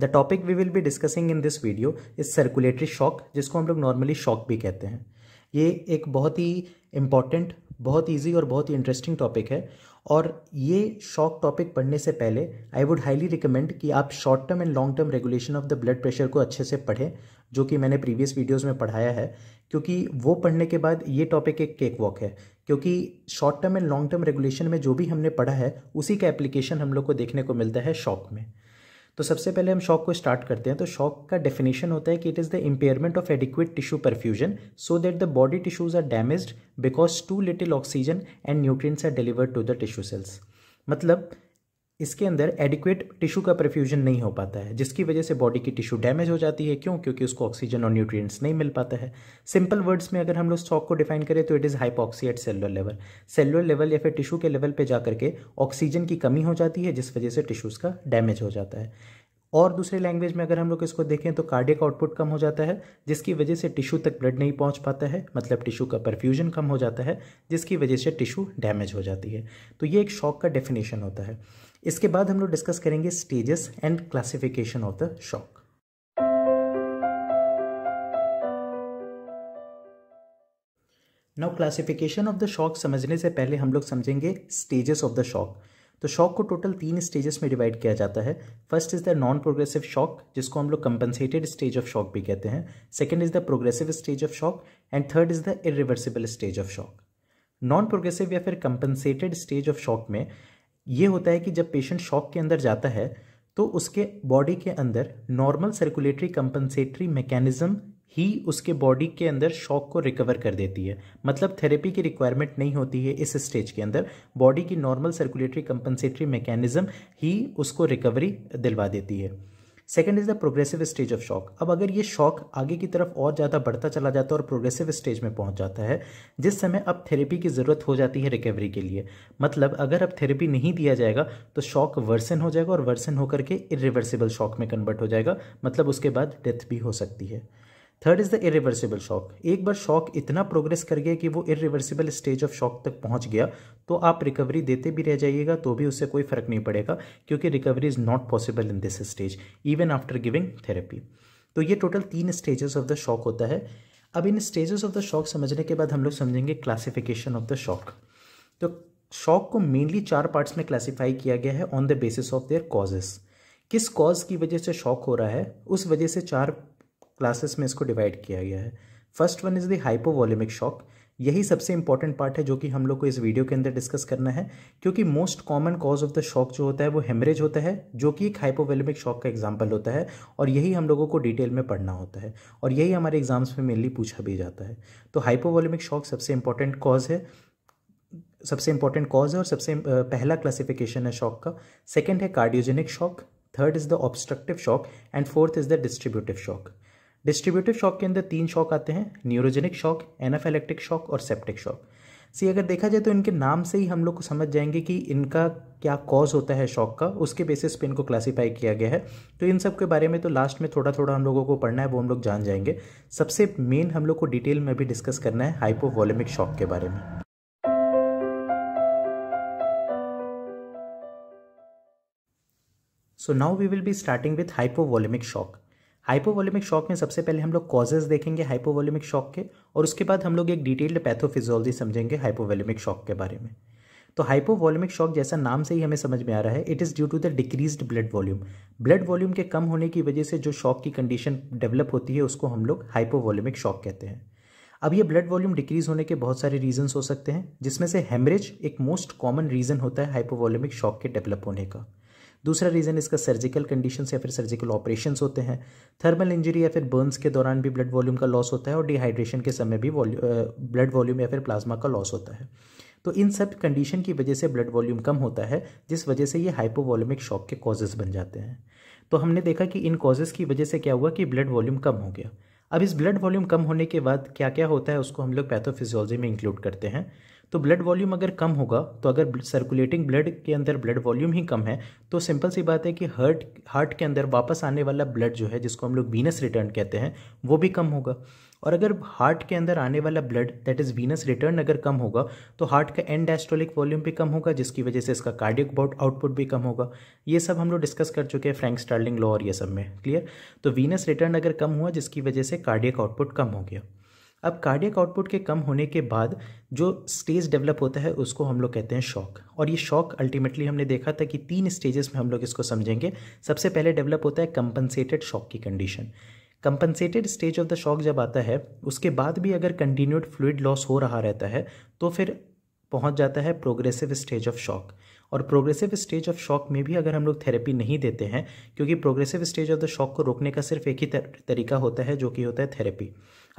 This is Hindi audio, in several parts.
The topic we will be discussing in this video is circulatory shock जिसको हम लोग नॉर्मली शॉक भी कहते हैं ये एक बहुत ही इम्पॉर्टेंट बहुत ईजी और बहुत ही इंटरेस्टिंग टॉपिक है और ये शॉक टॉपिक पढ़ने से पहले आई वुड हाईली रिकमेंड कि आप short term and long term regulation of the blood pressure को अच्छे से पढ़ें जो कि मैंने प्रीवियस वीडियोस में पढ़ाया है क्योंकि वो पढ़ने के बाद ये टॉपिक एक केक वॉक है क्योंकि short term and long term regulation में जो भी हमने पढ़ा है उसी का एप्लीकेशन हम लोग को देखने को मिलता है शॉक में तो सबसे पहले हम शॉक को स्टार्ट करते हैं तो शॉक का डेफिनेशन होता है कि it is the impairment of adequate tissue perfusion so that the body tissues are damaged because too little oxygen and nutrients are delivered to the tissue cells मतलब इसके अंदर एडिक्वेट टिश्यू का परफ्यूजन नहीं हो पाता है जिसकी वजह से बॉडी की टिश्यू डैमेज हो जाती है क्यों क्योंकि उसको ऑक्सीजन और न्यूट्रिएंट्स नहीं मिल पाता है सिंपल वर्ड्स में अगर हम लोग स्टॉक को डिफाइन करें तो it is hypoxia at cellular level cellular level या फिर टिश्यू के लेवल पर जा करके ऑक्सीजन की कमी हो जाती है जिस वजह से टिश्यूज़ का डैमेज हो जाता है और दूसरे लैंग्वेज में अगर हम लोग इसको देखें तो कार्डियक आउटपुट कम हो जाता है जिसकी वजह से टिश्यू तक ब्लड नहीं पहुंच पाता है मतलब टिश्यू का परफ्यूजन कम हो जाता है जिसकी वजह से टिश्यू डैमेज हो जाती है तो ये एक शॉक का डेफिनेशन होता है इसके बाद हम लोग डिस्कस करेंगे stages and classification of the shock now classification of the shock समझने से पहले हम लोग समझेंगे स्टेजेस ऑफ द शॉक तो शॉक को टोटल तीन स्टेजेस में डिवाइड किया जाता है first is the non progressive shock जिसको हम लोग कंपनसेटेड स्टेज ऑफ शॉक भी कहते हैं second is the progressive stage of shock and third is the irreversible stage of shock non progressive या फिर कंपनसेटेड स्टेज ऑफ शॉक में ये होता है कि जब पेशेंट शॉक के अंदर जाता है तो उसके बॉडी के अंदर नॉर्मल सर्कुलेटरी कंपनसेटरी मैकेनिज़्म ही उसके बॉडी के अंदर शॉक को रिकवर कर देती है मतलब थेरेपी की रिक्वायरमेंट नहीं होती है इस स्टेज के अंदर बॉडी की नॉर्मल सर्कुलेटरी कंपनसेटरी मैकेनिज़्म ही उसको रिकवरी दिलवा देती है second is the progressive stage of shock अब अगर ये शॉक आगे की तरफ और ज़्यादा बढ़ता चला जाता है और प्रोग्रेसिव स्टेज में पहुंच जाता है जिस समय अब थेरेपी की ज़रूरत हो जाती है रिकवरी के लिए मतलब अगर अब थेरेपी नहीं दिया जाएगा तो शॉक वर्सन हो जाएगा और वर्सन होकर के इरिवर्सिबल शॉक में कन्वर्ट हो जाएगा मतलब उसके बाद डेथ भी हो सकती है third is the irreversible shock एक बार शॉक इतना प्रोग्रेस कर गया कि वो इरिवर्सिबल स्टेज ऑफ शॉक तक पहुंच गया तो आप रिकवरी देते भी रह जाइएगा तो भी उससे कोई फर्क नहीं पड़ेगा क्योंकि recovery is not possible in this stage even after giving therapy तो ये टोटल तीन स्टेजेस ऑफ द शॉक होता है अब इन स्टेजेस ऑफ द शॉक समझने के बाद हम लोग समझेंगे क्लासिफिकेशन ऑफ द शॉक तो शॉक को मेनली चार पार्ट्स में क्लासिफाई किया गया है on the basis of their causes किस कॉज की वजह से शॉक हो रहा है उस वजह से चार क्लासेस में इसको डिवाइड किया गया है first one is the hypovolemic shock यही सबसे इंपॉर्टेंट पार्ट है जो कि हम लोग को इस वीडियो के अंदर डिस्कस करना है क्योंकि most common cause of the shock जो होता है वो हेमरेज होता है जो कि एक हाइपोवेलमिक शॉक का एग्जाम्पल होता है और यही हम लोगों को डिटेल में पढ़ना होता है और यही हमारे एग्जाम्स में मेनली पूछा भी जाता है तो हाइपोवेलमिक शॉक सबसे इंपॉर्टेंट कॉज है सबसे इंपॉर्टेंट कॉज है और सबसे पहला क्लासिफिकेशन है शॉक का सेकेंड है cardiogenic shock third is the obstructive shock and fourth is the distributive shock distributive shock के अंदर तीन शॉक आते हैं न्यूरोजेनिक शॉक एनाफेलेक्टिक शॉक और सेप्टिक शॉक सी अगर देखा जाए तो इनके नाम से ही हम लोग को समझ जाएंगे कि इनका क्या कॉज होता है शॉक का उसके बेसिस पे इनको क्लासीफाई किया गया है तो इन सब के बारे में तो लास्ट में थोड़ा थोड़ा हम लोगों को पढ़ना है वो हम लोग जान जाएंगे सबसे मेन हम लोग को डिटेल में भी डिस्कस करना है हाइपोवोलेमिक शॉक के बारे में so now we will be starting with hypovolemic shock hypovolemic shock में सबसे पहले हम लोग कॉजेज देखेंगे हाइपोवोलेमिक शॉक के और उसके बाद हम लोग एक डिटेल्ड पैथोफिजोलॉजी समझेंगे हाइपोवोलेमिक शॉक के बारे में तो हाइपोवोलेमिक शॉक जैसा नाम से ही हमें समझ में आ रहा है it is due to the decrease blood volume blood volume के कम होने की वजह से जो शॉक की कंडीशन डेवलप होती है उसको हम लोग हाइपोवोलेमिक शॉक कहते हैं अब ये ब्लड वॉल्यूम डिक्रीज होने के बहुत सारे रीजन हो सकते हैं जिसमें से हेमरेज एक मोस्ट कॉमन रीज़न होता है हाइपोवोलेमिक शॉक के डेवलप होने का दूसरा रीज़न इसका सर्जिकल कंडीशन या फिर सर्जिकल ऑपरेशन होते हैं थर्मल इंजरी या फिर बर्न्स के दौरान भी ब्लड वॉल्यूम का लॉस होता है और डिहाइड्रेशन के समय भी ब्लड वॉल्यूम या फिर प्लाज्मा का लॉस होता है तो इन सब कंडीशन की वजह से ब्लड वॉल्यूम कम होता है जिस वजह से ये हाइपोवॉल्यूमिक शॉक के कॉजेज़ बन जाते हैं तो हमने देखा कि इन कॉजेज़ की वजह से क्या हुआ कि ब्लड वॉल्यूम कम हो गया अब इस ब्लड वॉल्यूम कम होने के बाद क्या क्या होता है उसको हम लोग पैथोफिजियोलॉजी में इंक्लूड करते हैं तो ब्लड वॉल्यूम अगर कम होगा तो अगर सर्कुलेटिंग ब्लड के अंदर ब्लड वॉल्यूम ही कम है तो सिंपल सी बात है कि हर्ट हार्ट के अंदर वापस आने वाला ब्लड जो है जिसको हम लोग वीनस रिटर्न कहते हैं वो भी कम होगा और अगर हार्ट के अंदर आने वाला blood that is venous return अगर कम होगा तो हार्ट का एंड एस्ट्रोलिक वॉल्यूम भी कम होगा जिसकी वजह से इसका कार्डियक आउटपुट भी कम होगा ये सब हम लोग डिस्कस कर चुके हैं फ्रैंक स्टार्लिंग लॉ और ये सब में क्लियर तो वीनस रिटर्न अगर कम हुआ जिसकी वजह से कार्डियक आउटपुट कम हो गया अब कार्डियक आउटपुट के कम होने के बाद जो स्टेज डेवलप होता है उसको हम लोग कहते हैं शॉक और ये शॉक अल्टीमेटली हमने देखा था कि तीन स्टेजेस में हम लोग इसको समझेंगे सबसे पहले डेवलप होता है कंपनसेटेड शॉक की condition compensated stage of the shock जब आता है उसके बाद भी अगर कंटिन्यूड फ्लूड लॉस हो रहा रहता है तो फिर पहुंच जाता है प्रोग्रेसिव स्टेज ऑफ शॉक और प्रोग्रेसिव स्टेज ऑफ शॉक में भी अगर हम लोग थेरेपी नहीं देते हैं क्योंकि progressive stage of the shock को रोकने का सिर्फ एक ही तरीका होता है जो कि होता है थेरेपी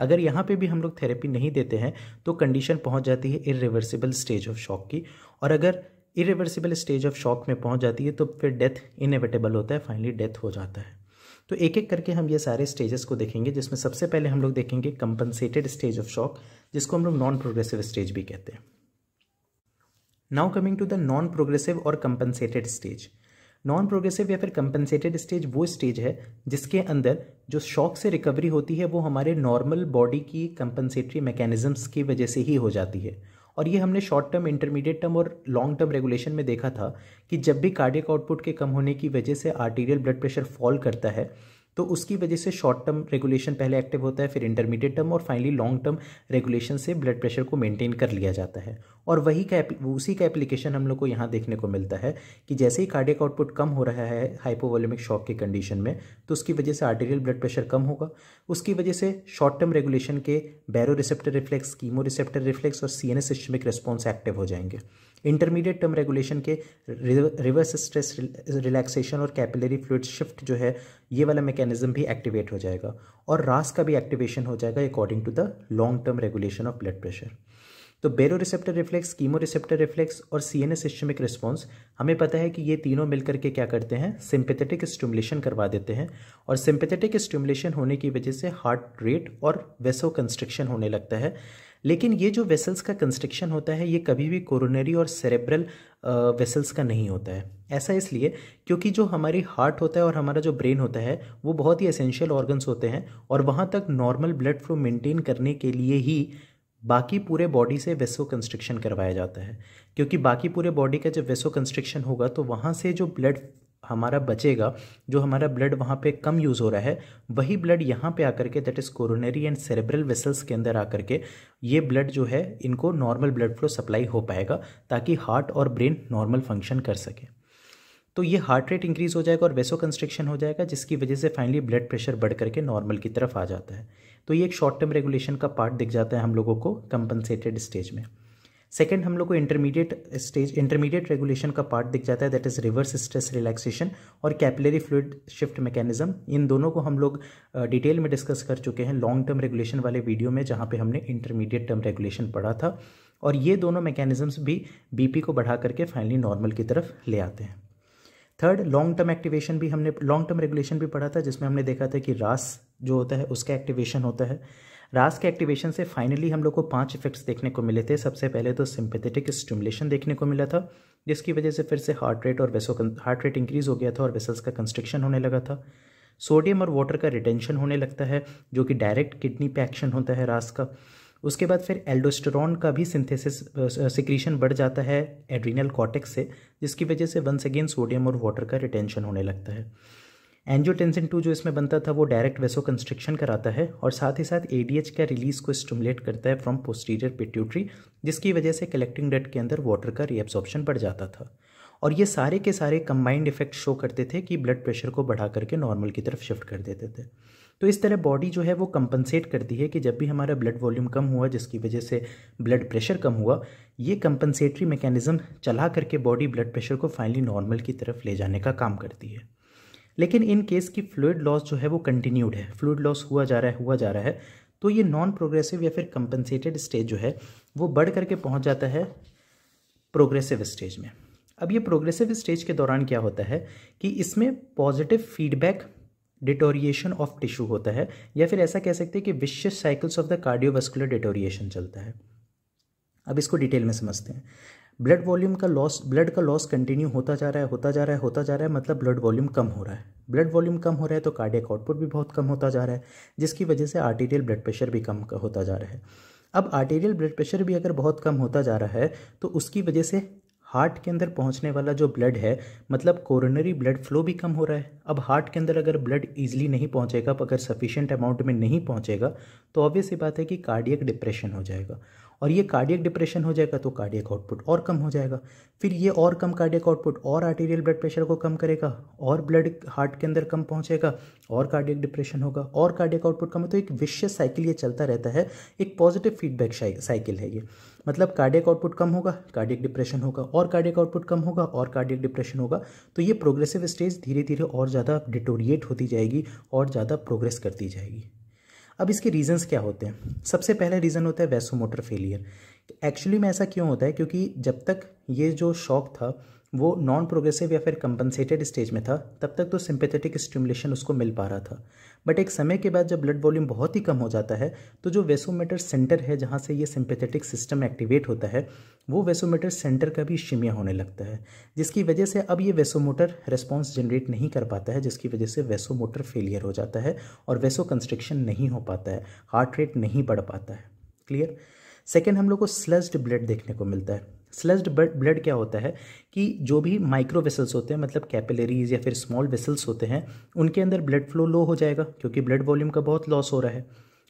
अगर यहाँ पे भी हम लोग थेरेपी नहीं देते हैं तो कंडीशन पहुँच जाती है इरिवर्सिबल स्टेज ऑफ शॉक की और अगर इरिवर्सिबल स्टेज ऑफ शॉक में पहुँच जाती है तो फिर डेथ इनएविटेबल होता है फाइनली डेथ हो जाता है तो एक एक करके हम ये सारे स्टेजेस को देखेंगे जिसमें सबसे पहले हम लोग देखेंगे कंपनसेटेड स्टेज ऑफ शॉक जिसको हम लोग नॉन प्रोग्रेसिव स्टेज भी कहते हैं now coming to the non progressive और कंपनसेटेड स्टेज नॉन प्रोग्रेसिव या फिर कंपनसेटेड स्टेज वो स्टेज है जिसके अंदर जो शॉक से रिकवरी होती है वो हमारे नॉर्मल बॉडी की कंपनसेटरी मैकेनिज़म्स की वजह से ही हो जाती है और ये हमने शॉर्ट टर्म इंटरमीडिएट टर्म और लॉन्ग टर्म रेगुलेशन में देखा था कि जब भी कार्डियक आउटपुट के कम होने की वजह से आर्टीरियल ब्लड प्रेशर फॉल करता है तो उसकी वजह से शॉर्ट टर्म रेगुलेशन पहले एक्टिव होता है फिर इंटरमीडिएट टर्म और फाइनली लॉन्ग टर्म रेगुलेशन से ब्लड प्रेशर को मेंटेन कर लिया जाता है और वही का उसी का एप्लीकेशन हम लोग को यहाँ देखने को मिलता है कि जैसे ही कार्डियक आउटपुट कम हो रहा है हाइपोवोलेमिक शॉक की कंडीशन में तो उसकी वजह से आर्टेरियल ब्लड प्रेशर कम होगा उसकी वजह से शॉर्ट टर्म रेगुलेशन के baroreceptor reflex chemoreceptor reflex और C N S response active हो जाएंगे इंटरमीडिएट टर्म रेगुलेशन के रिवर्स स्ट्रेस रिलैक्सेशन और कैपिलरी फ्लूड शिफ्ट जो है ये वाला मैकेनिज्म भी एक्टिवेट हो जाएगा और रास का भी एक्टिवेशन हो जाएगा according to the long term regulation of blood pressure तो baroreceptor reflex chemoreceptor reflex और सी एन सिस्टमिक रिस्पॉन्स हमें पता है कि ये तीनों मिलकर के क्या करते हैं सिंपेथेटिक स्टिमुलेशन करवा देते हैं और सिंपेथेटिक स्टिमुलेशन होने की वजह से हार्ट रेट और वेसो कंस्ट्रक्शन होने लगता है लेकिन ये जो वेसल्स का कंस्ट्रक्शन होता है ये कभी भी कोरोनरी और सेरेब्रल वेसल्स का नहीं होता है ऐसा इसलिए क्योंकि जो हमारी हार्ट होता है और हमारा जो ब्रेन होता है वो बहुत ही एसेंशियल ऑर्गन्स होते हैं और वहाँ तक नॉर्मल ब्लड फ्लो मेंटेन करने के लिए ही बाकी पूरे बॉडी से वेसो कंस्ट्रक्शन करवाया जाता है क्योंकि बाकी पूरे बॉडी का जब वेसो कंस्ट्रक्शन होगा तो वहाँ से जो ब्लड हमारा बचेगा जो हमारा ब्लड वहाँ पे कम यूज़ हो रहा है वही ब्लड यहाँ पे आकर के that is coronary and cerebral vessels के अंदर आकर के ये ब्लड जो है इनको नॉर्मल ब्लड फ्लो सप्लाई हो पाएगा ताकि हार्ट और ब्रेन नॉर्मल फंक्शन कर सके तो ये हार्ट रेट इंक्रीज़ हो जाएगा और वैसो कंस्ट्रिक्शन हो जाएगा जिसकी वजह से फाइनली ब्लड प्रेशर बढ़ करके नॉर्मल की तरफ आ जाता है तो ये एक शॉर्ट टर्म रेगुलेशन का पार्ट दिख जाता है हम लोगों को कंपनसेटेड स्टेज में सेकेंड हम लोग को इंटरमीडिएट स्टेज इंटरमीडिएट रेगुलेशन का पार्ट दिख जाता है that is reverse stress relaxation और कैपिलरी फ्लूड शिफ्ट मैकेनिज्म इन दोनों को हम लोग डिटेल में डिस्कस कर चुके हैं लॉन्ग टर्म रेगुलेशन वाले वीडियो में जहाँ पे हमने इंटरमीडिएट टर्म रेगुलेशन पढ़ा था और ये दोनों मैकेनिज्म्स भी बीपी को बढ़ा करके फाइनली नॉर्मल की तरफ ले आते हैं थर्ड लॉन्ग टर्म एक्टिवेशन भी हमने लॉन्ग टर्म रेगुलेशन भी पढ़ा था जिसमें हमने देखा था कि रास जो होता है उसका एक्टिवेशन होता है रास के एक्टिवेशन से फाइनली हम लोग को पांच इफेक्ट्स देखने को मिले थे सबसे पहले तो सिंपेथेटिक स्टिमुलेशन देखने को मिला था जिसकी वजह से फिर से हार्ट रेट और वेसो हार्ट रेट इंक्रीज़ हो गया था और वेसल्स का कंस्ट्रक्शन होने लगा था सोडियम और वाटर का रिटेंशन होने लगता है जो कि डायरेक्ट किडनी पे एक्शन होता है रास का उसके बाद फिर एल्डोस्टेरॉन का भी सिंथेसिस सिक्रीशन बढ़ जाता है एड्रीनल कॉटेक्स से जिसकी वजह से वंस अगेन सोडियम और वाटर का रिटेंशन होने लगता है एंजियोटेंसिन टू जो इसमें बनता था वो डायरेक्ट वेसो कंस्ट्रिक्शन कराता है और साथ ही साथ ए का रिलीज को स्टिमुलेट करता है फ्रॉम पोस्टीरियर पिट्यूटरी जिसकी वजह से कलेक्टिंग डट के अंदर वाटर का रीएब्सॉर्प्शन बढ़ जाता था और ये सारे के सारे कंबाइंड इफेक्ट शो करते थे कि ब्लड प्रेशर को बढ़ा करके नॉर्मल की तरफ शिफ्ट कर देते थे तो इस तरह बॉडी जो है वो कंपनसेट करती है कि जब भी हमारा ब्लड वॉल्यूम कम हुआ जिसकी वजह से ब्लड प्रेशर कम हुआ ये कंपनसेटरी मैकेनिज़्म चला करके बॉडी ब्लड प्रेशर को फाइनली नॉर्मल की तरफ ले जाने का काम करती है लेकिन इन केस की फ्लूड लॉस जो है वो कंटिन्यूड है फ्लूड लॉस हुआ जा रहा है हुआ जा रहा है तो ये नॉन प्रोग्रेसिव या फिर कंपनसेटेड स्टेज जो है वो बढ़ करके पहुँच जाता है प्रोग्रेसिव स्टेज में अब ये प्रोग्रेसिव स्टेज के दौरान क्या होता है कि इसमें positive feedback deterioration of tissue होता है या फिर ऐसा कह सकते हैं कि vicious cycles of the cardiovascular deterioration चलता है अब इसको डिटेल में समझते हैं ब्लड वॉल्यूम का लॉस ब्लड का लॉस कंटिन्यू होता जा रहा है होता जा रहा है होता जा रहा है मतलब ब्लड वॉल्यूम कम हो रहा है ब्लड वॉल्यूम कम हो रहा है तो कार्डियक आउटपुट भी बहुत कम होता जा रहा है जिसकी वजह से आर्टीरियल ब्लड प्रेशर भी कम होता जा रहा है अब आर्टीरियल ब्लड प्रेशर भी अगर बहुत कम होता जा रहा है तो उसकी वजह से हार्ट के अंदर पहुंचने वाला जो ब्लड है मतलब कोरोनरी ब्लड फ्लो भी कम हो रहा है अब हार्ट के अंदर अगर ब्लड इजीली नहीं पहुंचेगा अगर सफिशियंट अमाउंट में नहीं पहुंचेगा तो ऑब्वियस ये बात है कि कार्डियक डिप्रेशन हो जाएगा और ये कार्डियक डिप्रेशन हो जाएगा तो कार्डियक आउटपुट और कम हो जाएगा फिर ये और कम कार्डियक आउटपुट और आर्टीरियल ब्लड प्रेशर को कम करेगा और ब्लड हार्ट के अंदर कम पहुँचेगा और कार्डियक डिप्रेशन होगा और कार्डियक आउटपुट कम हो तो एक विशेष साइकिल ये चलता रहता है एक पॉजिटिव फीडबैक साइकिल है ये मतलब कार्डियक आउटपुट कम होगा कार्डियक डिप्रेशन होगा और कार्डियक आउटपुट कम होगा और कार्डियक डिप्रेशन होगा तो ये प्रोग्रेसिव स्टेज धीरे धीरे और ज़्यादा डिटोरिएट होती जाएगी और ज़्यादा प्रोग्रेस करती जाएगी अब इसके रीजंस क्या होते हैं सबसे पहला रीज़न होता है मोटर फेलियर एक्चुअली में ऐसा क्यों होता है क्योंकि जब तक ये जो शॉक था वो नॉन प्रोग्रेसिव या फिर कंपनसेटेड स्टेज में था तब तक तो सिंपेथेटिक स्टिमुलेशन उसको मिल पा रहा था बट एक समय के बाद जब ब्लड वॉल्यूम बहुत ही कम हो जाता है तो जो वेसोमीटर सेंटर है जहाँ से ये सिंपेथेटिक सिस्टम एक्टिवेट होता है वो वेसोमीटर सेंटर का भी शिमिया होने लगता है जिसकी वजह से अब ये वेसोमोटर रिस्पॉन्स जनरेट नहीं कर पाता है जिसकी वजह से वेसोमोटर फेलियर हो जाता है और वेसो कंस्ट्रक्शन नहीं हो पाता है हार्ट रेट नहीं बढ़ पाता है क्लियर सेकेंड हम लोग को स्लस्ड ब्लड देखने को मिलता है स्लज्ड ब्लड क्या होता है कि जो भी माइक्रो वेसल्स होते हैं मतलब कैपिलरीज या फिर स्मॉल वेसल्स होते हैं उनके अंदर ब्लड फ्लो लो हो जाएगा क्योंकि ब्लड वॉल्यूम का बहुत लॉस हो रहा है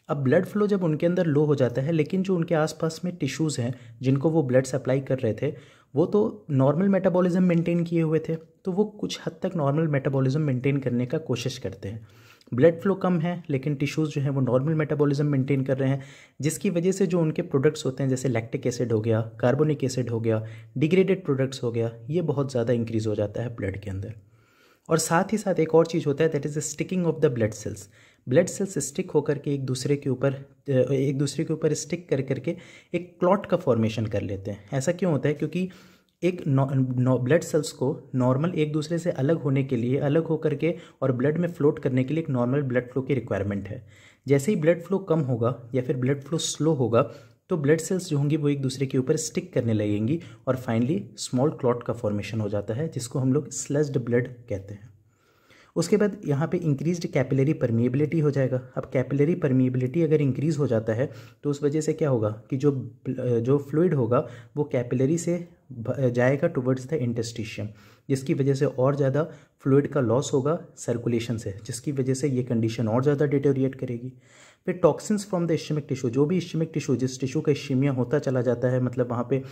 अब ब्लड फ्लो जब उनके अंदर लो हो जाता है लेकिन जो उनके आसपास में टिश्यूज़ हैं जिनको वो ब्लड सप्लाई कर रहे थे वो तो नॉर्मल मेटाबॉलिज्म मेंटेन किए हुए थे तो वो कुछ हद तक नॉर्मल मेटाबॉलिज्म मेंटेन करने का कोशिश करते हैं ब्लड फ्लो कम है लेकिन टिश्यूज़ जो हैं वो नॉर्मल मेटाबॉलिज्म मेंटेन कर रहे हैं जिसकी वजह से जो उनके प्रोडक्ट्स होते हैं जैसे लैक्टिक एसिड हो गया कार्बोनिक एसिड हो गया डिग्रेडेड प्रोडक्ट्स हो गया ये बहुत ज़्यादा इंक्रीज़ हो जाता है ब्लड के अंदर और साथ ही साथ एक और चीज़ होता है that is the sticking of the blood cells blood cells stick होकर के एक दूसरे के ऊपर एक दूसरे के ऊपर स्टिक कर करके एक क्लॉट का फॉर्मेशन कर लेते हैं ऐसा क्यों होता है क्योंकि एक ब्लड सेल्स को नॉर्मल एक दूसरे से अलग होने के लिए अलग होकर के और ब्लड में फ्लोट करने के लिए एक नॉर्मल ब्लड फ्लो की रिक्वायरमेंट है जैसे ही ब्लड फ्लो कम होगा या फिर ब्लड फ्लो स्लो होगा तो ब्लड सेल्स जो होंगी वो एक दूसरे के ऊपर स्टिक करने लगेंगी और फाइनली स्मॉल क्लॉट का फॉर्मेशन हो जाता है जिसको हम लोग स्लस्ड ब्लड कहते हैं उसके बाद यहाँ पे इंक्रीज्ड कैपिलरी परमिएबिलिटी हो जाएगा अब कैपिलरी परमिएबिलिटी अगर इंक्रीज़ हो जाता है तो उस वजह से क्या होगा कि जो जो फ्लूड होगा वो कैपिलरी से जाएगा टुवर्ड्स द इंटेस्टिशियम जिसकी वजह से और ज़्यादा फ्लूड का लॉस होगा सर्कुलेशन से जिसकी वजह से ये कंडीशन और ज़्यादा डिटोरिएट करेगी फिर toxins from the ischemic tissue जो भी इश्चमिक टिशू जिस टिशू का इश्चमिया होता चला जाता है मतलब वहाँ पे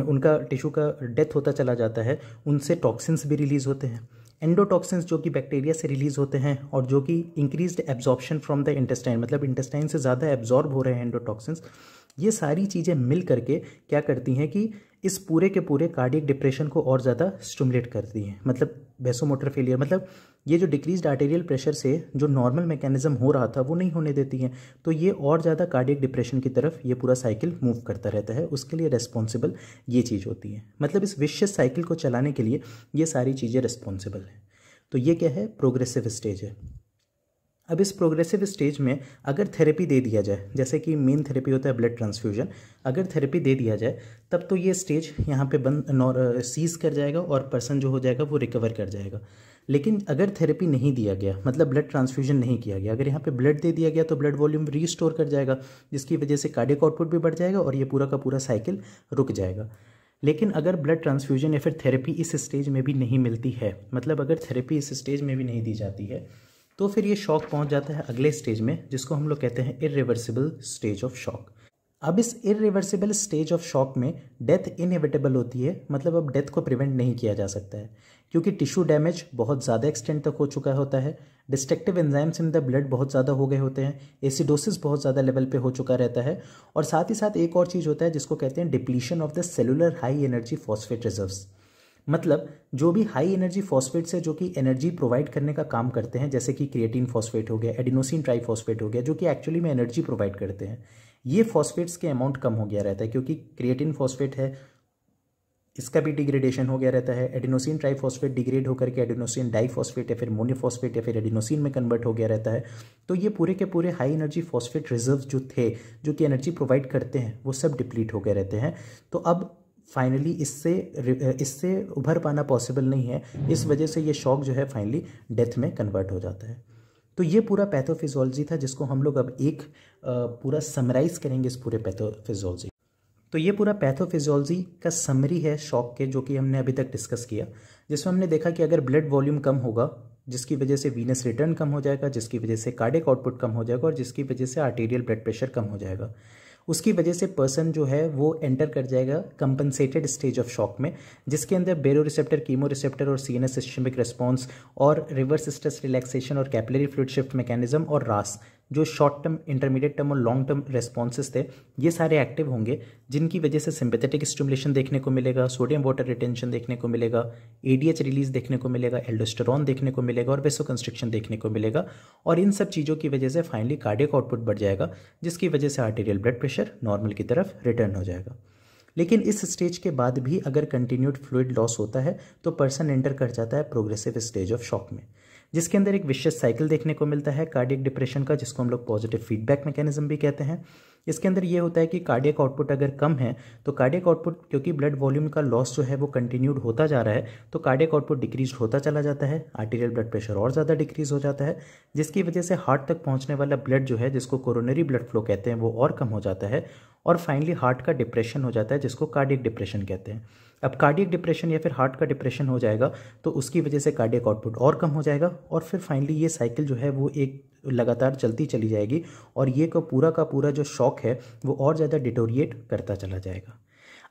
उनका टिशू का डेथ होता चला जाता है उनसे टॉक्सिन्स भी रिलीज़ होते हैं एंडोटॉक्सिन्स जो कि बैक्टीरिया से रिलीज होते हैं और जो कि increased absorption from the intestine मतलब इंटेस्टाइन से ज़्यादा एब्जॉर्ब हो रहे हैं एंडोटॉक्सिन्स ये सारी चीज़ें मिल करके क्या करती हैं कि इस पूरे के पूरे कार्डियक डिप्रेशन को और ज़्यादा स्टमुलेट करती है मतलब मोटर फेलियर मतलब ये जो डिक्रीज आर्टेरियल प्रेशर से जो नॉर्मल मैकेनिज्म हो रहा था वो नहीं होने देती हैं तो ये और ज़्यादा कार्डियक डिप्रेशन की तरफ ये पूरा साइकिल मूव करता रहता है उसके लिए रेस्पॉन्सिबल ये चीज़ होती है मतलब इस विशेष साइकिल को चलाने के लिए ये सारी चीज़ें रेस्पॉन्सिबल हैं तो ये क्या है प्रोग्रेसिव स्टेज है अब इस प्रोग्रेसिव स्टेज में अगर थेरेपी दे दिया जाए जैसे कि मेन थेरेपी होता है ब्लड ट्रांसफ्यूजन अगर थेरेपी दे दिया जाए तब तो ये स्टेज यहाँ पे बंद सीज कर जाएगा और पर्सन जो हो जाएगा वो रिकवर कर जाएगा लेकिन अगर थेरेपी नहीं दिया गया मतलब ब्लड ट्रांसफ्यूजन नहीं किया गया अगर यहाँ पे ब्लड दे दिया गया तो ब्लड वॉल्यूम रीस्टोर कर जाएगा जिसकी वजह से कार्डिक आउटपुट भी बढ़ जाएगा और ये पूरा का पूरा साइकिल रुक जाएगा लेकिन अगर ब्लड ट्रांसफ्यूजन या फिर थेरेपी इस स्टेज में भी नहीं मिलती है मतलब अगर थेरेपी इस स्टेज में भी नहीं दी जाती है तो फिर ये शॉक पहुंच जाता है अगले स्टेज में जिसको हम लोग कहते हैं इरिवर्सिबल स्टेज ऑफ शॉक अब इस इरिवर्सिबल स्टेज ऑफ शॉक में डेथ इनएविटेबल होती है मतलब अब डेथ को प्रिवेंट नहीं किया जा सकता है क्योंकि टिश्यू डैमेज बहुत ज़्यादा एक्सटेंड तक हो चुका होता है destructive enzymes in the blood बहुत ज़्यादा हो गए होते हैं एसिडोसिस बहुत ज़्यादा लेवल पे हो चुका रहता है और साथ ही साथ एक और चीज़ होता है जिसको कहते हैं depletion of the cellular high energy phosphate reserves मतलब जो भी हाई एनर्जी फॉस्फेट्स है जो कि एनर्जी प्रोवाइड करने का काम करते हैं जैसे कि क्रिएटिन फॉस्फेट हो गया एडिनोसिन फॉस्फेट हो गया जो कि एक्चुअली में एनर्जी प्रोवाइड करते हैं ये फॉस्फेट्स के अमाउंट कम हो गया रहता है क्योंकि क्रिएटिन फॉस्फेट है इसका भी डिग्रेडेशन हो गया रहता है एडिनोसिन ट्राइफॉस्फेट डिग्रेड होकर के एडिनोसिन डाइफॉस्फेट या फिर मोनोफॉस्फेट या फिर एडिनोसिन में कन्वर्ट हो गया रहता है तो ये पूरे के पूरे हाई एनर्जी फॉस्फेट रिजर्व जो थे जो कि एनर्जी प्रोवाइड करते हैं वो सब डिप्लीट हो गए रहते हैं तो अब फाइनली इससे इससे उभर पाना पॉसिबल नहीं है इस वजह से ये शौक जो है फाइनली डेथ में कन्वर्ट हो जाता है तो ये पूरा पैथोफिजोलॉजी था जिसको हम लोग अब एक पूरा समराइज करेंगे इस पूरे पैथोफिजोलॉजी तो ये पूरा पैथोफिजोलॉजी का समरी है शॉक के जो कि हमने अभी तक डिस्कस किया जिसमें हमने देखा कि अगर ब्लड वॉल्यूम कम होगा जिसकी वजह से वीनस रिटर्न कम हो जाएगा जिसकी वजह से कार्डिक आउटपुट कम हो जाएगा और जिसकी वजह से आर्टेरियल ब्लड प्रेशर कम हो जाएगा उसकी वजह से पर्सन जो है वो एंटर कर जाएगा कंपनसेटेड स्टेज ऑफ शॉक में जिसके अंदर बेरो रिसेप्टर कीमो रिसेप्टर और C N S systemic response और रिवर्स स्ट्रेस रिलैक्सेशन और कैपलरी फ्लूड शिफ्ट मैकेनिज्म और रास जो शॉर्ट टर्म इंटरमीडिएट टर्म और लॉन्ग टर्म रेस्पॉन्सेज थे ये सारे एक्टिव होंगे जिनकी वजह से सिंपेथेटिक स्टिमुलेशन देखने को मिलेगा सोडियम वाटर रिटेंशन देखने को मिलेगा एडीएच रिलीज देखने को मिलेगा एल्डोस्टेरॉन देखने को मिलेगा और बेसो कंस्ट्रिक्शन देखने को मिलेगा और इन सब चीज़ों की वजह से फाइनली कार्डियक आउटपुट बढ़ जाएगा जिसकी वजह से आर्टेरियल ब्लड प्रेशर नॉर्मल की तरफ रिटर्न हो जाएगा लेकिन इस स्टेज के बाद भी अगर कंटिन्यूड फ्लूड लॉस होता है तो पर्सन एंटर कर जाता है प्रोग्रेसिव स्टेज ऑफ शॉक में जिसके अंदर एक विशेष साइकिल देखने को मिलता है कार्डियक डिप्रेशन का जिसको हम लोग पॉजिटिव फीडबैक मैकेनिज्म भी कहते हैं इसके अंदर ये होता है कि कार्डियक आउटपुट अगर कम है तो कार्डियक आउटपुट क्योंकि ब्लड वॉल्यूम का लॉस जो है वो कंटिन्यूड होता जा रहा है तो कार्डियक आउटपुट डिक्रीज होता चला जाता है आर्टीरियल ब्लड प्रेशर और ज़्यादा डिक्रीज हो जाता है जिसकी वजह से हार्ट तक पहुँचने वाला ब्लड जो है जिसको कोरोनरी ब्लड फ्लो कहते हैं वो और कम हो जाता है और फाइनली हार्ट का डिप्रेशन हो जाता है जिसको कार्डियक डिप्रेशन कहते हैं अब कार्डियक डिप्रेशन या फिर हार्ट का डिप्रेशन हो जाएगा तो उसकी वजह से कार्डियक आउटपुट और कम हो जाएगा और फिर फाइनली ये साइकिल जो है वो एक लगातार चलती चली जाएगी और ये का पूरा का पूरा जो शौक है वो और ज़्यादा डिटोरिएट करता चला जाएगा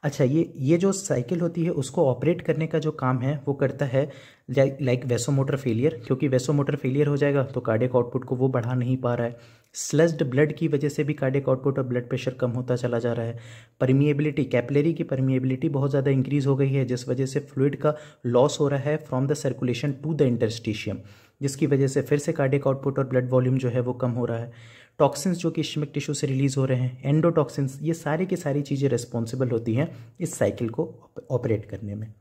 अच्छा ये ये जो साइकिल होती है उसको ऑपरेट करने का जो काम है वो करता है लाइक वैसो मोटर फेलियर क्योंकि वैसो मोटर फेलियर हो जाएगा तो कार्डिक आउटपुट को वो बढ़ा नहीं पा रहा है स्लस्ड ब्लड की वजह से भी कार्डिक आउटपुट और ब्लड प्रेशर कम होता चला जा रहा है परमिएबिलिटी कैपलेरी की परमिएबिलिटी बहुत ज़्यादा इंक्रीज हो गई है जिस वजह से फ्लूड का लॉस हो रहा है from the circulation to the interstitium जिसकी वजह से फिर से कार्डिक आउटपुट और ब्लड वॉल्यूम जो है वो कम हो रहा है टॉक्सिन्स जो कि इश्मिक टिश्यू से रिलीज़ हो रहे हैं एंडोटॉक्सिन्स ये सारी की सारी चीज़ें रिस्पॉन्सिबल होती हैं इस साइकिल को ऑपरेट करने में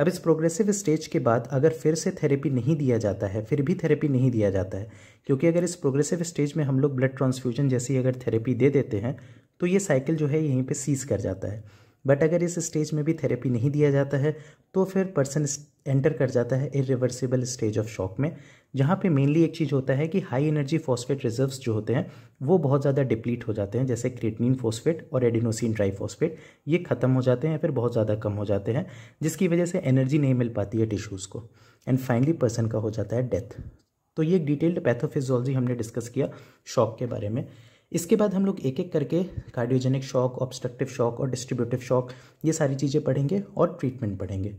अब इस प्रोग्रेसिव स्टेज के बाद अगर फिर से थेरेपी नहीं दिया जाता है फिर भी थेरेपी नहीं दिया जाता है क्योंकि अगर इस प्रोग्रेसिव स्टेज में हम लोग ब्लड ट्रांसफ्यूजन जैसी अगर थेरेपी दे देते हैं तो ये साइकिल जो है यहीं पे सीज कर जाता है बट अगर इस स्टेज में भी थेरेपी नहीं दिया जाता है तो फिर पर्सन एंटर कर जाता है इरिवर्सिबल स्टेज ऑफ शॉक में जहाँ पे मेनली एक चीज़ होता है कि हाई एनर्जी फॉस्फेट रिजर्व्स जो होते हैं वो बहुत ज़्यादा डिप्लीट हो जाते हैं जैसे क्रिएटिनिन फॉस्फेट और एडिनोसिन फॉस्फेट ये ख़त्म हो जाते हैं या फिर बहुत ज़्यादा कम हो जाते हैं जिसकी वजह से एनर्जी नहीं मिल पाती है टिश्यूज़ को एंड फाइनली पर्सन का हो जाता है डेथ तो ये डिटेल्ड पैथोफिजोलॉजी हमने डिस्कस किया शॉक के बारे में इसके बाद हम लोग एक एक करके कार्डियोजेनिक शॉक ऑब्स्ट्रक्टिव शॉक और डिस्ट्रीब्यूटिव शॉक ये सारी चीज़ें पढ़ेंगे और ट्रीटमेंट पढ़ेंगे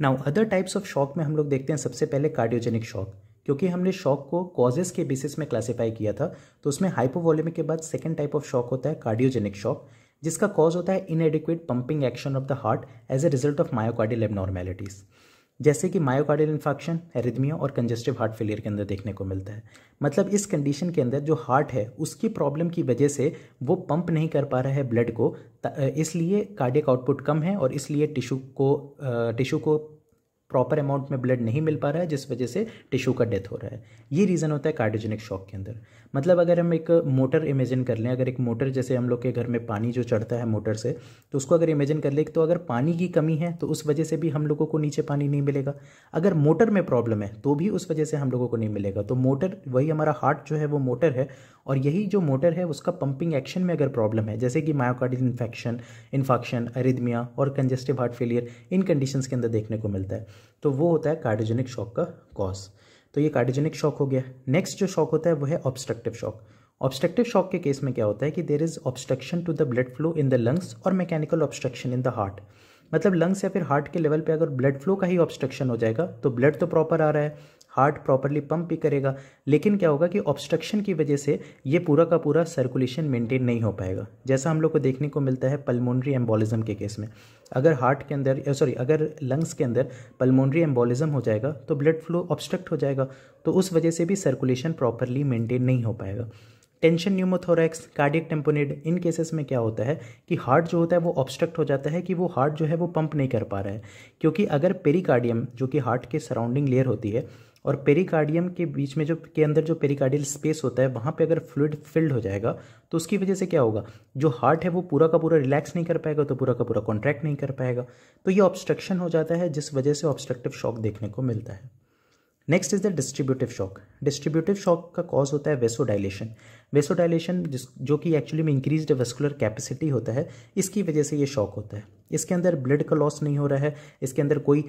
now other types of shock में हम लोग देखते हैं सबसे पहले कार्डियोजेनिक शॉक क्योंकि हमने शॉक को कॉजेज के बेसिस में क्लासीफाई किया था तो उसमें हाइपोवॉल्यूमिक के बाद सेकेंड टाइप ऑफ शॉक होता है कार्डियोजेनिक शॉक जिसका कॉज होता है inadequate pumping action of the heart as a result of myocardial abnormalities जैसे कि मायोकार्डियल इन्फेक्शन एरिदमिया और कंजेस्टिव हार्ट फेलियर के अंदर देखने को मिलता है मतलब इस कंडीशन के अंदर जो हार्ट है उसकी प्रॉब्लम की वजह से वो पंप नहीं कर पा रहा है ब्लड को इसलिए कार्डियक आउटपुट कम है और इसलिए टिश्यू को टिश्यू को प्रॉपर अमाउंट में ब्लड नहीं मिल पा रहा है जिस वजह से टिश्यू का डेथ हो रहा है ये रीज़न होता है कार्डियोजेनिक शॉक के अंदर मतलब अगर हम एक मोटर इमेजिन कर लें अगर एक मोटर जैसे हम लोग के घर में पानी जो चढ़ता है मोटर से तो उसको अगर इमेजिन कर लें तो अगर पानी की कमी है तो उस वजह से भी हम लोगों को नीचे पानी नहीं मिलेगा अगर मोटर में प्रॉब्लम है तो भी उस वजह से हम लोगों को नहीं मिलेगा तो मोटर वही हमारा हार्ट जो है वो मोटर है और यही जो मोटर है उसका पंपिंग एक्शन में अगर प्रॉब्लम है जैसे कि मायोकार्डियल इन्फेक्शन इन्फाक्शन अरिदमिया और कंजेस्टिव हार्ट फेलियर इन कंडीशंस के अंदर देखने को मिलता है तो वो होता है कार्डियोजेनिक शॉक का कॉज तो ये कार्डियोजेनिक शॉक हो गया नेक्स्ट जो शॉक होता है वो है ऑब्स्ट्रक्टिव शॉक ऑब्स्ट्रक्टिव शॉक के केस में क्या होता है कि there is obstruction to the blood flow in the lungs और mechanical obstruction in the heart मतलब लंग्स या फिर हार्ट के लेवल पे अगर ब्लड फ्लो का ही ऑब्स्ट्रक्शन हो जाएगा तो ब्लड तो प्रॉपर आ रहा है हार्ट प्रॉपरली पंप भी करेगा लेकिन क्या होगा कि ऑब्स्ट्रक्शन की वजह से ये पूरा का पूरा सर्कुलेशन मेंटेन नहीं हो पाएगा जैसा हम लोग को देखने को मिलता है पल्मोनरी एम्बोलिज्म के केस में अगर हार्ट के अंदर सॉरी अगर लंग्स के अंदर पल्मोनरी एम्बोलिज्म हो जाएगा तो ब्लड फ्लो ऑब्स्ट्रक्ट हो जाएगा तो उस वजह से भी सर्कुलेशन प्रॉपरली मेंटेन नहीं हो पाएगा टेंशन न्यूमोथोरैक्स कार्डियक टेम्पोनेड इन केसेस में क्या होता है कि हार्ट जो होता है वो ऑब्स्ट्रक्ट हो जाता है कि वो हार्ट जो है वो पंप नहीं कर पा रहा है क्योंकि अगर पेरिकार्डियम जो कि हार्ट के सराउंडिंग लेयर होती है और पेरिकार्डियम के बीच में जो के अंदर जो पेरिकार्डियल स्पेस होता है वहाँ पे अगर फ्लूड फिल्ड हो जाएगा तो उसकी वजह से क्या होगा जो हार्ट है वो पूरा का पूरा रिलैक्स नहीं कर पाएगा तो पूरा का पूरा कॉन्ट्रैक्ट नहीं कर पाएगा तो ये ऑब्स्ट्रक्शन हो जाता है जिस वजह से ऑब्स्ट्रक्टिव शॉक देखने को मिलता है next is the distributive shock distributive shock का कॉज होता है वेसोडाइलेशन वेसोडाइलेशन जिस जो कि एक्चुअली में इंक्रीज वेस्कुलर कैपेसिटी होता है इसकी वजह से ये शॉक होता है इसके अंदर ब्लड का लॉस नहीं हो रहा है इसके अंदर कोई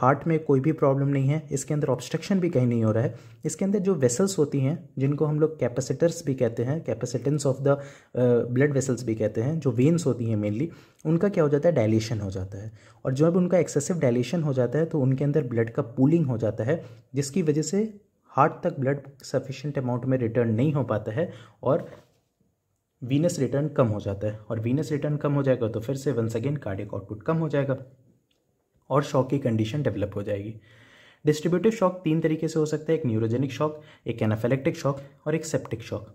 हार्ट में कोई भी प्रॉब्लम नहीं है इसके अंदर ऑब्स्ट्रक्शन भी कहीं नहीं हो रहा है इसके अंदर जो वेसल्स होती हैं जिनको हम लोग कैपेसिटर्स भी कहते हैं capacitance of the blood vessels भी कहते हैं जो वेन्स होती हैं मेनली उनका क्या हो जाता है डायलेशन हो जाता है और जब उनका एक्सेसिव डायलेशन हो जाता है तो उनके अंदर ब्लड का पूलिंग हो जाता है जिसकी वजह से हार्ट तक ब्लड सफिशेंट अमाउंट में रिटर्न नहीं हो पाता है और वीनस रिटर्न कम हो जाता है और वीनस रिटर्न कम हो जाएगा तो फिर से वंस अगेन कार्डिक आउटपुट कम हो जाएगा और शॉक की कंडीशन डेवलप हो जाएगी डिस्ट्रीब्यूटिव शॉक तीन तरीके से हो सकता है एक न्यूरोजेनिक शॉक एक एनाफेलेक्टिक शॉक और एक सेप्टिक शॉक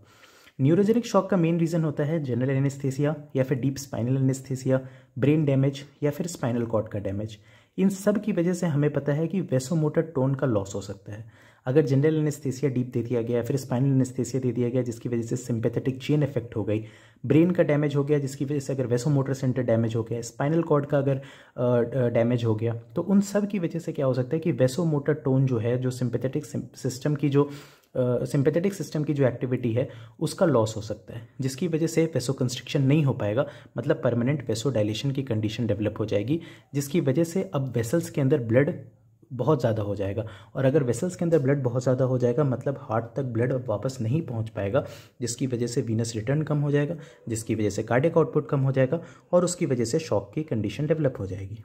न्यूरोजेनिक शॉक का मेन रीज़न होता है जनरल एनेस्थेसिया या फिर deep spinal anaesthesia brain damage या फिर स्पाइनल कॉर्ड का डैमेज इन सब की वजह से हमें पता है कि वेसोमोटर टोन का लॉस हो सकता है अगर जनरल एनेस्थेसिया डीप दे दिया गया फिर स्पाइनल एनेस्थेसिया दे दिया गया जिसकी वजह से सिंपेथेटिक चेन इफेक्ट हो गई ब्रेन का डैमेज हो गया जिसकी वजह से अगर वेसो मोटर सेंटर डैमेज हो गया स्पाइनल कॉर्ड का अगर डैमेज हो गया तो उन सब की वजह से क्या हो सकता है कि वेसो मोटर टोन जो है जो सिंपेथेटिक सिस्टम की जो सिंपेथेटिक uh, सिस्टम की जो एक्टिविटी है उसका लॉस हो सकता है जिसकी वजह से वेसो कंस्ट्रक्शन नहीं हो पाएगा मतलब परमानेंट वेसो डायलेशन की कंडीशन डेवलप हो जाएगी जिसकी वजह से अब वेसल्स के अंदर ब्लड बहुत ज़्यादा हो जाएगा और अगर वेसल्स के अंदर ब्लड बहुत ज़्यादा हो जाएगा मतलब हार्ट तक ब्लड वापस नहीं पहुंच पाएगा जिसकी वजह से वीनस रिटर्न कम हो जाएगा जिसकी वजह से कार्डिक आउटपुट कम हो जाएगा और उसकी वजह से शॉक की कंडीशन डेवलप हो जाएगी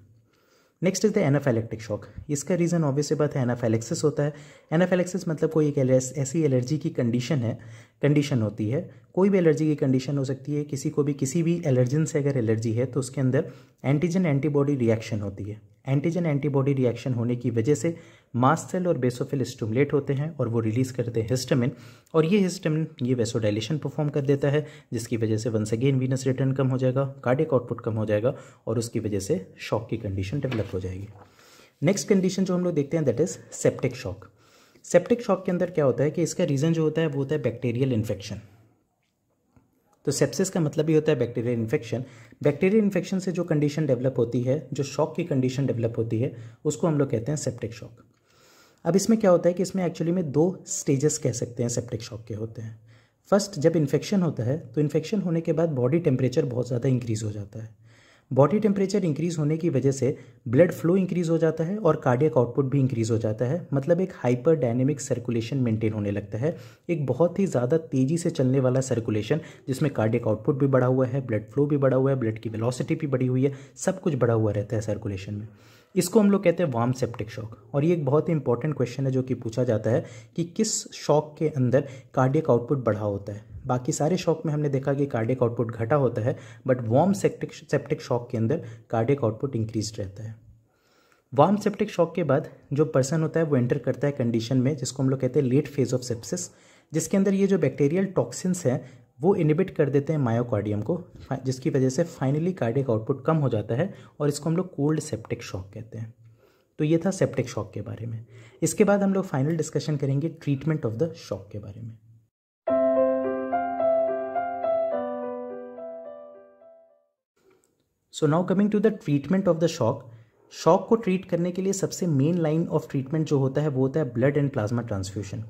next is the anaphylactic shock इसका रीज़न ऑब्वियस बात है एनाफेलेक्सिस होता है एनाफेलेक्सिस मतलब कोई एक ऐसी एलर्जी की कंडीशन है कंडीशन होती है कोई भी एलर्जी की कंडीशन हो सकती है किसी को भी किसी भी एलर्जन से अगर एलर्जी है तो उसके अंदर एंटीजन एंटीबॉडी रिएक्शन होती है एंटीजन एंटीबॉडी रिएक्शन होने की वजह से मास्ट सेल और बेसोफिल स्टमुलेट होते हैं और वो रिलीज़ करते हैं हिस्टमिन और ये हिस्टमिन ये वेसोडाइलेशन परफॉर्म कर देता है जिसकी वजह से वंस अगेन वीनस रिटर्न कम हो जाएगा कार्डिक आउटपुट कम हो जाएगा और उसकी वजह से शॉक की कंडीशन डेवलप हो जाएगी नेक्स्ट कंडीशन जो हम लोग देखते हैं that is septic shock septic shock के अंदर क्या होता है कि इसका रीज़न जो होता है वो होता है बैक्टीरियल इन्फेक्शन तो सेप्सिस का मतलब ही होता है बैक्टीरियल इन्फेक्शन बैक्टीरियल इन्फेक्शन से जो कंडीशन डेवलप होती है जो शॉक की कंडीशन डेवलप होती है उसको हम लोग कहते हैं सेप्टिक शॉक अब इसमें क्या होता है कि इसमें एक्चुअली में दो स्टेजेस कह सकते हैं सेप्टिक शॉक के होते हैं फर्स्ट जब इन्फेक्शन होता है तो इन्फेक्शन होने के बाद बॉडी टेम्परेचर बहुत ज़्यादा इंक्रीज़ हो जाता है बॉडी टेम्परेचर इंक्रीज़ होने की वजह से ब्लड फ्लो इंक्रीज़ हो जाता है और कार्डियक आउटपुट भी इंक्रीज़ हो जाता है मतलब एक हाइपर डायनेमिक सर्कुलेशन मेंटेन होने लगता है एक बहुत ही ज़्यादा तेज़ी से चलने वाला सर्कुलेशन जिसमें कार्डियक आउटपुट भी बढ़ा हुआ है ब्लड फ्लो भी बढ़ा हुआ है ब्लड की वेलोसिटी भी बढ़ी हुई है सब कुछ बढ़ा हुआ रहता है सर्कुलेशन में इसको हम लोग कहते हैं वार्म सेप्टिक शॉक और ये एक बहुत ही इंपॉर्टेंट क्वेश्चन है जो कि पूछा जाता है कि किस शॉक के अंदर कार्डियक आउटपुट बढ़ा होता है बाकी सारे शॉक में हमने देखा कि कार्डिक आउटपुट घटा होता है but warm septic septic shock के अंदर कार्डिक आउटपुट इंक्रीज रहता है वार्म सेप्टिक शॉक के बाद जो पर्सन होता है वो एंटर करता है कंडीशन में जिसको हम लोग कहते हैं लेट फेज ऑफ सेप्सिस जिसके अंदर ये जो बैक्टीरियल टॉक्सिन्स हैं वो इनिबिट कर देते हैं मायोकार्डियम को जिसकी वजह से फाइनली कार्डिक आउटपुट कम हो जाता है और इसको हम लोग कोल्ड सेप्टिक शॉक कहते हैं तो ये था सेप्टिक शॉक के बारे में इसके बाद हम लोग फाइनल डिस्कशन करेंगे ट्रीटमेंट ऑफ द शॉक के बारे में so now coming to the treatment of the shock shock को ट्रीट करने के लिए सबसे मेन लाइन ऑफ ट्रीटमेंट जो होता है वो होता है blood and plasma transfusion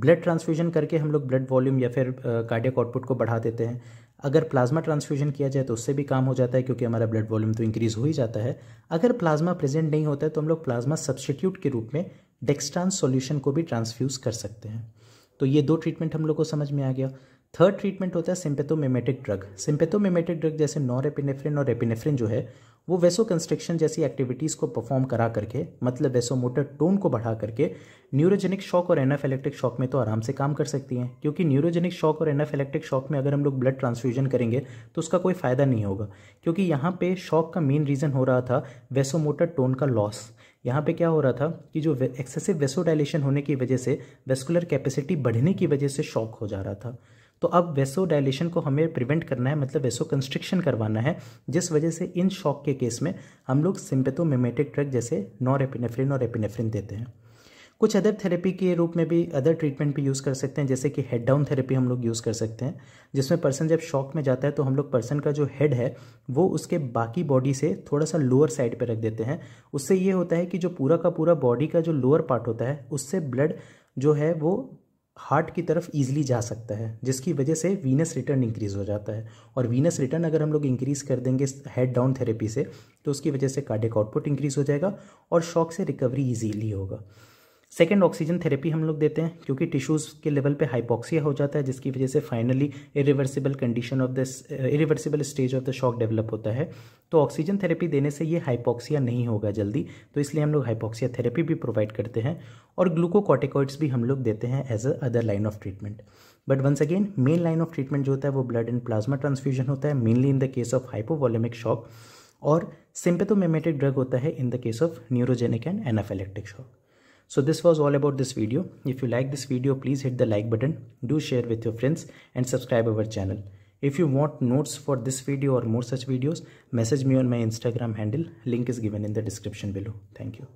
blood transfusion करके हम लोग ब्लड वॉल्यूम या फिर कार्डियक आउटपुट को बढ़ा देते हैं अगर प्लाज्मा ट्रांसफ्यूजन किया जाए तो उससे भी काम हो जाता है क्योंकि हमारा ब्लड वॉल्यूम तो इंक्रीज़ हो ही जाता है अगर प्लाज्मा प्रेजेंट नहीं होता है तो हम लोग प्लाज्मा सब्सटीट्यूट के रूप में डेक्सट्रांस सोल्यूशन को भी ट्रांसफ्यूज़ कर सकते हैं तो ये दो ट्रीटमेंट हम लोग को समझ में आ गया थर्ड ट्रीटमेंट होता है सिम्पेथोमिमेटिक ड्रग सिम्पेथोमेमेटिक ड्रग जैसे नॉन एपिनेफ्रिन और एपिनेफ्रिन जो है वो वैसो कंस्ट्रक्शन जैसी एक्टिविटीज़ को परफॉर्म करा करके मतलब मोटर टोन को बढ़ा करके न्यूरोजेनिक शॉक और एनाफेलेक्टिक शॉक में तो आराम से काम कर सकती हैं क्योंकि न्यूरोजेनिक शॉक और एनाफेलेक्टिक शॉक में अगर हम लोग ब्लड ट्रांसफ्यूजन करेंगे तो उसका कोई फ़ायदा नहीं होगा क्योंकि यहाँ पे शॉक का मेन रीज़न हो रहा था वेसोमोटर टोन का लॉस यहाँ पे क्या हो रहा था कि जो एक्सेसिव वेसोडाइलेशन होने की वजह से वेस्कुलर कैपेसिटी बढ़ने की वजह से शॉक हो जा रहा था तो अब वेसो डायलेशन को हमें प्रिवेंट करना है मतलब वेसो कंस्ट्रिक्शन करवाना है जिस वजह से इन शॉक के केस में हम लोग सिम्पेथोमेमेटिक ड्रग जैसे नॉर एपिनेफ्रिन और एपिनेफ्रिन देते हैं कुछ अदर थेरेपी के रूप में भी अदर ट्रीटमेंट भी यूज़ कर सकते हैं जैसे कि हेड डाउन थेरेपी हम लोग यूज़ कर सकते हैं जिसमें पर्सन जब शॉक में जाता है तो हम लोग पर्सन का जो हेड है वो उसके बाकी बॉडी से थोड़ा सा लोअर साइड पर रख देते हैं उससे ये होता है कि जो पूरा का पूरा बॉडी का जो लोअर पार्ट होता है उससे ब्लड जो है वो हार्ट की तरफ ईजिली जा सकता है जिसकी वजह से वीनस रिटर्न इंक्रीज़ हो जाता है और वीनस रिटर्न अगर हम लोग इंक्रीज़ कर देंगे हेड डाउन थेरेपी से तो उसकी वजह से कार्डिक आउटपुट इंक्रीज़ हो जाएगा और शॉक से रिकवरी ईजीली होगा सेकेंड ऑक्सीजन थेरेपी हम लोग देते हैं क्योंकि टिश्यूज़ के लेवल पे हाइपोक्सिया हो जाता है जिसकी वजह से finally irreversible condition of the irreversible stage of the shock develop होता है तो ऑक्सीजन थेरेपी देने से ये हाइपोक्सिया नहीं होगा जल्दी तो इसलिए हम लोग हाइपोक्सिया थेरेपी भी प्रोवाइड करते हैं और ग्लूकोकॉटिकॉइड्स भी हम लोग देते हैं as a other line of treatment but once again main line of treatment जो होता है वो ब्लड एंड प्लाज्मा ट्रांसफ्यूजन होता है mainly in the case of hypovolaemic shock और सिंपेथोमेमेटिक ड्रग होता है in the case of neurogenic and anaphylactic shock So this was all about this video. If you like this video, please hit the like button. Do share with your friends and subscribe our channel. If you want notes for this video or more such videos, message me on my Instagram handle. Link is given in the description below. Thank you.